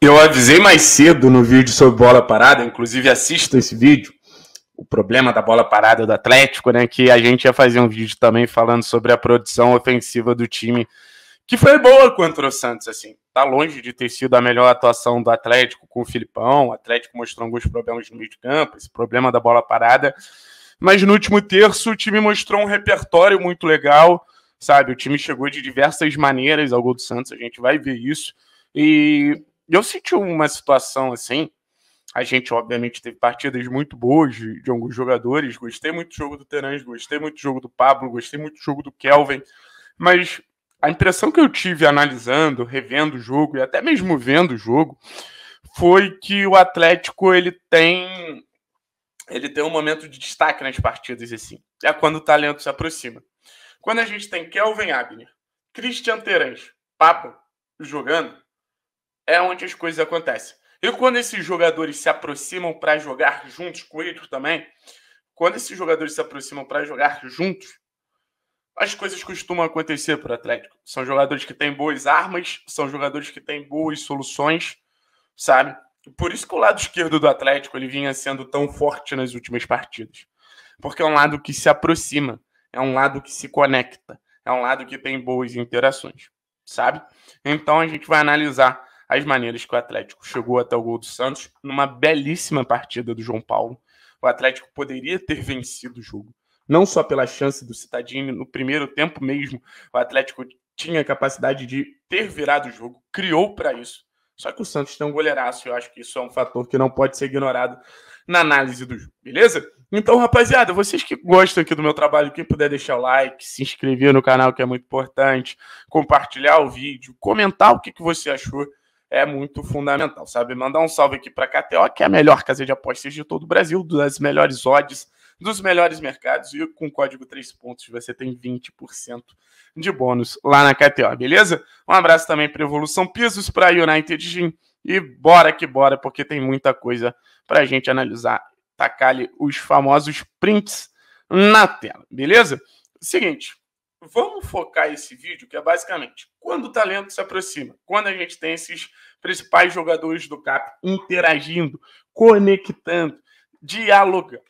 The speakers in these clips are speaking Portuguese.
Eu avisei mais cedo no vídeo sobre bola parada, inclusive assista esse vídeo, o problema da bola parada do Atlético, né? Que a gente ia fazer um vídeo também falando sobre a produção ofensiva do time, que foi boa contra o Santos, assim. Tá longe de ter sido a melhor atuação do Atlético com o Filipão. O Atlético mostrou alguns problemas no meio de campo, esse problema da bola parada. Mas no último terço, o time mostrou um repertório muito legal, sabe? O time chegou de diversas maneiras ao gol do Santos, a gente vai ver isso. E eu senti uma situação assim. A gente, obviamente, teve partidas muito boas de, de alguns jogadores. Gostei muito do jogo do Terãs, gostei muito do jogo do Pablo, gostei muito do jogo do Kelvin. Mas a impressão que eu tive analisando, revendo o jogo e até mesmo vendo o jogo, foi que o Atlético ele tem ele tem um momento de destaque nas partidas assim. É quando o talento se aproxima. Quando a gente tem Kelvin Abner, Christian Terence, Pablo jogando, é onde as coisas acontecem. E quando esses jogadores se aproximam para jogar juntos, Coelho também, quando esses jogadores se aproximam para jogar juntos, as coisas costumam acontecer para o Atlético. São jogadores que têm boas armas, são jogadores que têm boas soluções, sabe? Por isso que o lado esquerdo do Atlético ele vinha sendo tão forte nas últimas partidas. Porque é um lado que se aproxima, é um lado que se conecta, é um lado que tem boas interações, sabe? Então a gente vai analisar as maneiras que o Atlético chegou até o gol do Santos numa belíssima partida do João Paulo. O Atlético poderia ter vencido o jogo, não só pela chance do Citadini no primeiro tempo mesmo, o Atlético tinha a capacidade de ter virado o jogo, criou para isso. Só que o Santos tem um goleiraço, eu acho que isso é um fator que não pode ser ignorado na análise do jogo, beleza? Então, rapaziada, vocês que gostam aqui do meu trabalho, quem puder deixar o like, se inscrever no canal, que é muito importante, compartilhar o vídeo, comentar o que, que você achou é muito fundamental, sabe? Mandar um salve aqui para a KTO, que é a melhor casa de apostas de todo o Brasil, das melhores odds, dos melhores mercados, e com código 3 pontos você tem 20% de bônus lá na KTO, beleza? Um abraço também para Evolução Pisos, para United Gym, e bora que bora, porque tem muita coisa para a gente analisar. Tacar tá, ali os famosos prints na tela, beleza? Seguinte, vamos focar esse vídeo, que é basicamente quando o talento se aproxima, quando a gente tem esses principais jogadores do CAP interagindo, conectando, dialogando.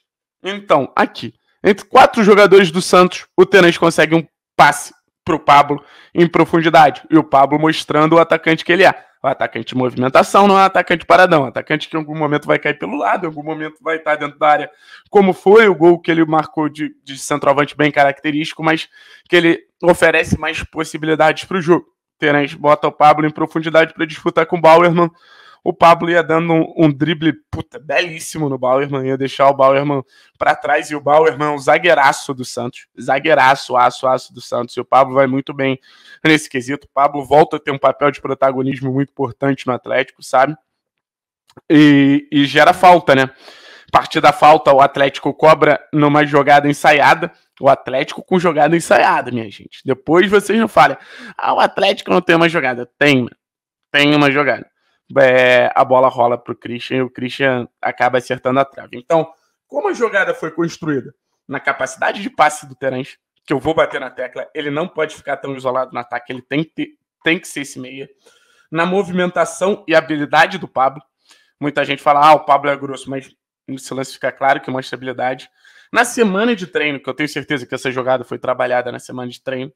Então, aqui, entre quatro jogadores do Santos, o Tenente consegue um passe para o Pablo em profundidade. E o Pablo mostrando o atacante que ele é. O atacante de movimentação não é um atacante paradão. atacante que em algum momento vai cair pelo lado, em algum momento vai estar dentro da área. Como foi o gol que ele marcou de, de centroavante bem característico, mas que ele oferece mais possibilidades para o jogo. Terence bota o Pablo em profundidade para disputar com o Bauerman. O Pablo ia dando um, um drible puta, belíssimo no Bauerman, ia deixar o Bauerman para trás. E o Bauerman é um zagueiraço do Santos, zagueiraço, aço, aço do Santos. E o Pablo vai muito bem nesse quesito. O Pablo volta a ter um papel de protagonismo muito importante no Atlético, sabe? E, e gera falta, né? A partir da falta, o Atlético cobra numa jogada ensaiada. O Atlético com jogada ensaiada, minha gente. Depois vocês não falem. Ah, o Atlético não tem uma jogada. Tem, tem uma jogada. É, a bola rola para o Christian e o Christian acaba acertando a trave. Então, como a jogada foi construída na capacidade de passe do Terence, que eu vou bater na tecla, ele não pode ficar tão isolado no ataque, ele tem que, ter, tem que ser esse meia. Na movimentação e habilidade do Pablo, muita gente fala, ah, o Pablo é grosso, mas esse lance fica claro que é uma estabilidade Na semana de treino, que eu tenho certeza que essa jogada foi trabalhada na semana de treino,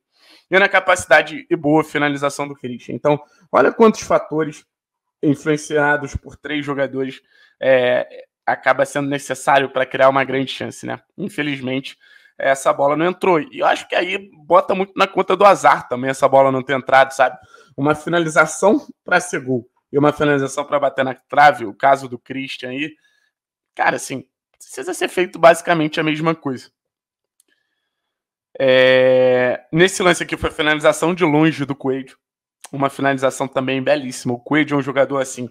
e na capacidade e boa finalização do Christian. Então, olha quantos fatores influenciados por três jogadores é, acaba sendo necessário para criar uma grande chance, né? Infelizmente, essa bola não entrou. E eu acho que aí bota muito na conta do azar também essa bola não ter entrado, sabe? Uma finalização para ser gol e uma finalização para bater na trave, o caso do Christian aí, Cara, assim, precisa ser feito basicamente a mesma coisa. É... Nesse lance aqui foi finalização de longe do Coelho. Uma finalização também belíssima. O Coelho é um jogador assim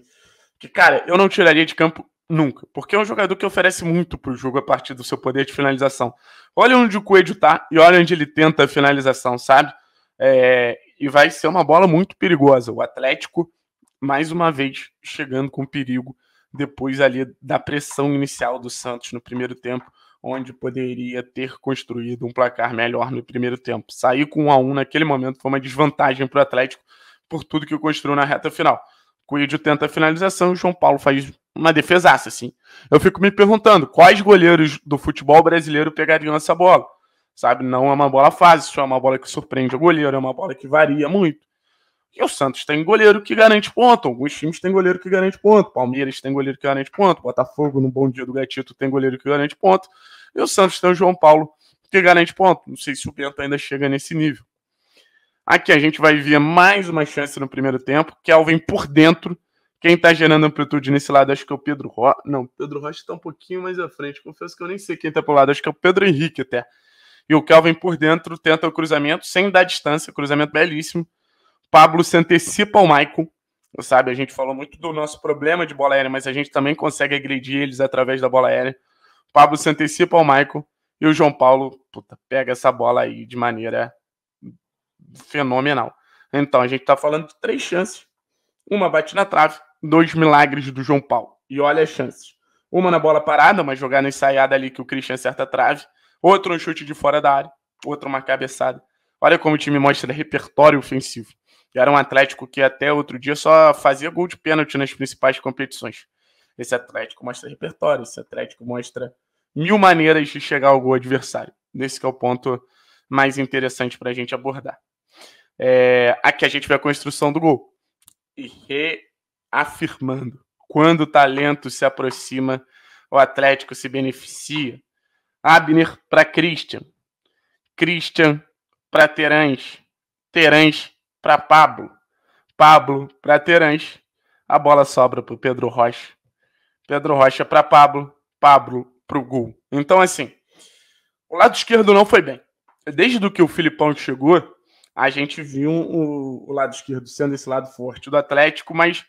que, cara, eu não tiraria de campo nunca. Porque é um jogador que oferece muito pro jogo a partir do seu poder de finalização. Olha onde o Coelho tá e olha onde ele tenta a finalização, sabe? É... E vai ser uma bola muito perigosa. O Atlético, mais uma vez, chegando com perigo depois ali da pressão inicial do Santos no primeiro tempo, onde poderia ter construído um placar melhor no primeiro tempo. Sair com 1 um a 1 um naquele momento foi uma desvantagem para o Atlético por tudo que construiu na reta final. Coelho tenta a finalização, o João Paulo faz uma defesaça, assim. Eu fico me perguntando, quais goleiros do futebol brasileiro pegariam essa bola? Sabe, não é uma bola fácil, é uma bola que surpreende o goleiro, é uma bola que varia muito. E o Santos tem goleiro que garante ponto. Alguns times têm goleiro que garante ponto. Palmeiras tem goleiro que garante ponto. Botafogo, no bom dia do gatito, tem goleiro que garante ponto. E o Santos tem o João Paulo que garante ponto. Não sei se o Bento ainda chega nesse nível. Aqui a gente vai ver mais uma chance no primeiro tempo. Kelvin por dentro. Quem tá gerando amplitude nesse lado, acho que é o Pedro Rocha. Não, Pedro Rocha está um pouquinho mais à frente. Confesso que eu nem sei quem tá pro lado. Acho que é o Pedro Henrique até. E o Kelvin por dentro tenta o cruzamento sem dar distância. Cruzamento belíssimo. Pablo se antecipa ao Maicon, sabe? A gente falou muito do nosso problema de bola aérea, mas a gente também consegue agredir eles através da bola aérea. O Pablo se antecipa ao Maicon e o João Paulo puta, pega essa bola aí de maneira fenomenal. Então, a gente está falando de três chances. Uma bate na trave, dois milagres do João Paulo. E olha as chances. Uma na bola parada, uma jogada ensaiada ali que o Christian acerta a trave. Outro um chute de fora da área. Outro uma cabeçada. Olha como o time mostra repertório ofensivo. Era um Atlético que até outro dia só fazia gol de pênalti nas principais competições. Esse Atlético mostra repertório, esse Atlético mostra mil maneiras de chegar ao gol adversário. Esse é o ponto mais interessante para a gente abordar. É, aqui a gente vê a construção do gol. E reafirmando, quando o talento se aproxima, o Atlético se beneficia. Abner para Christian, Christian para Terãs, Terãs para Pablo. Pablo para Terãs. A bola sobra para Pedro Rocha. Pedro Rocha para Pablo. Pablo para o Gol. Então, assim, o lado esquerdo não foi bem. Desde que o Filipão chegou, a gente viu o, o lado esquerdo sendo esse lado forte do Atlético, mas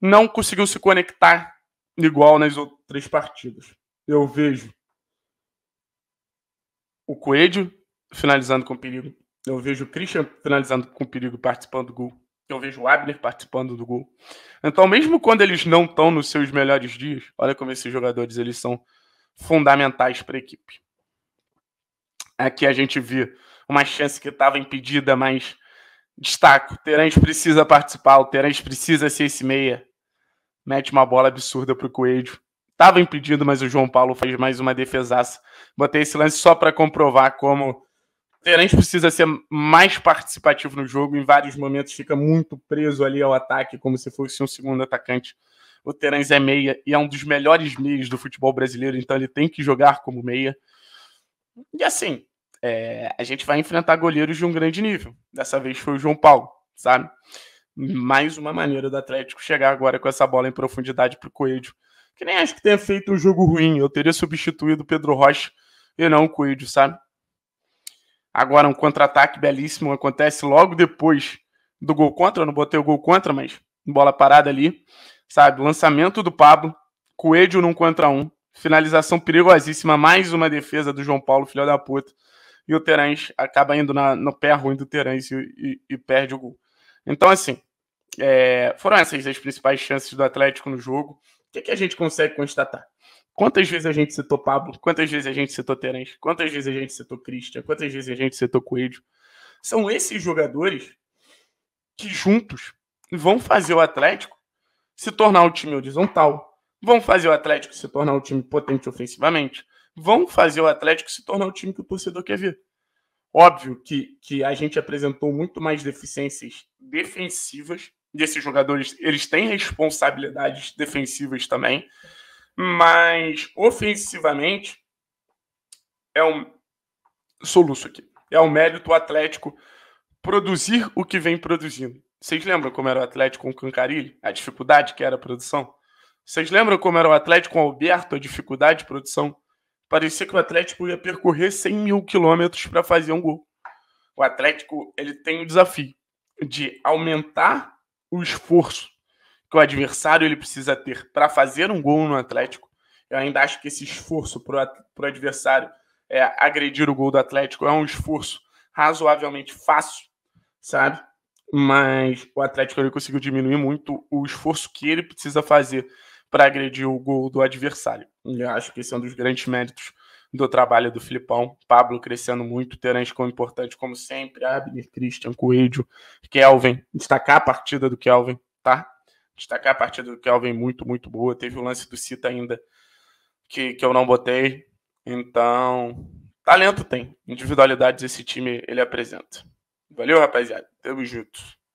não conseguiu se conectar igual nas outras partidas. Eu vejo o Coelho finalizando com perigo. Eu vejo o Christian finalizando com perigo participando do gol. Eu vejo o Abner participando do gol. Então, mesmo quando eles não estão nos seus melhores dias, olha como esses jogadores eles são fundamentais para a equipe. Aqui a gente vê uma chance que estava impedida, mas destaco. O Terence precisa participar, o Terence precisa ser esse meia. Mete uma bola absurda para o Coelho. Estava impedido, mas o João Paulo fez mais uma defesaça. Botei esse lance só para comprovar como Terence precisa ser mais participativo no jogo, em vários momentos fica muito preso ali ao ataque, como se fosse um segundo atacante. O Terence é meia e é um dos melhores meias do futebol brasileiro, então ele tem que jogar como meia. E assim, é, a gente vai enfrentar goleiros de um grande nível. Dessa vez foi o João Paulo, sabe? Mais uma maneira do Atlético chegar agora com essa bola em profundidade para o Coelho. Que nem acho que tenha feito um jogo ruim. Eu teria substituído o Pedro Rocha e não o Coelho, sabe? Agora um contra-ataque belíssimo acontece logo depois do gol contra. Eu não botei o gol contra, mas bola parada ali. Sabe? Lançamento do Pablo. Coelho num contra um. Finalização perigosíssima. Mais uma defesa do João Paulo, filho da puta. E o Terãs acaba indo na, no pé ruim do Terãs e, e, e perde o gol. Então, assim, é, foram essas as principais chances do Atlético no jogo. O que, que a gente consegue constatar? Quantas vezes a gente citou Pablo? Quantas vezes a gente citou Terence? Quantas vezes a gente citou Christian? Quantas vezes a gente citou Coelho? São esses jogadores que juntos vão fazer o Atlético se tornar o time horizontal, vão fazer o Atlético se tornar um time potente ofensivamente, vão fazer o Atlético se tornar o time que o torcedor quer ver. Óbvio que, que a gente apresentou muito mais deficiências defensivas desses jogadores, eles têm responsabilidades defensivas também mas ofensivamente é um soluço aqui. É um mérito Atlético produzir o que vem produzindo. Vocês lembram como era o Atlético com o Cancarilli? A dificuldade que era a produção? Vocês lembram como era o Atlético com o Alberto? A dificuldade de produção? Parecia que o Atlético ia percorrer 100 mil quilômetros para fazer um gol. O Atlético ele tem o desafio de aumentar o esforço que o adversário ele precisa ter para fazer um gol no Atlético. Eu ainda acho que esse esforço para o adversário é, agredir o gol do Atlético é um esforço razoavelmente fácil, sabe? Mas o Atlético ele conseguiu diminuir muito o esforço que ele precisa fazer para agredir o gol do adversário. Eu acho que esse é um dos grandes méritos do trabalho do Filipão. Pablo crescendo muito, Terence como importante, como sempre. Abner, Christian, Coelho, Kelvin. Destacar a partida do Kelvin, tá? destacar a partida do Kelvin muito, muito boa. Teve o lance do Cita ainda, que, que eu não botei. Então, talento tem. Individualidades esse time ele apresenta. Valeu, rapaziada. Tamo junto.